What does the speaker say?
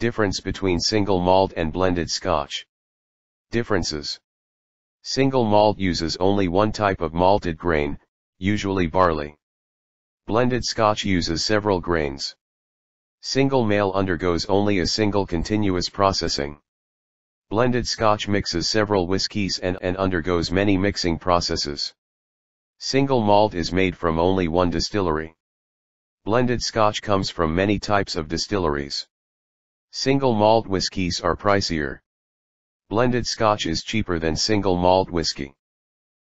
Difference between single malt and blended scotch. Differences. Single malt uses only one type of malted grain, usually barley. Blended scotch uses several grains. Single male undergoes only a single continuous processing. Blended scotch mixes several whiskies and, and undergoes many mixing processes. Single malt is made from only one distillery. Blended scotch comes from many types of distilleries. Single malt whiskies are pricier. Blended scotch is cheaper than single malt whiskey.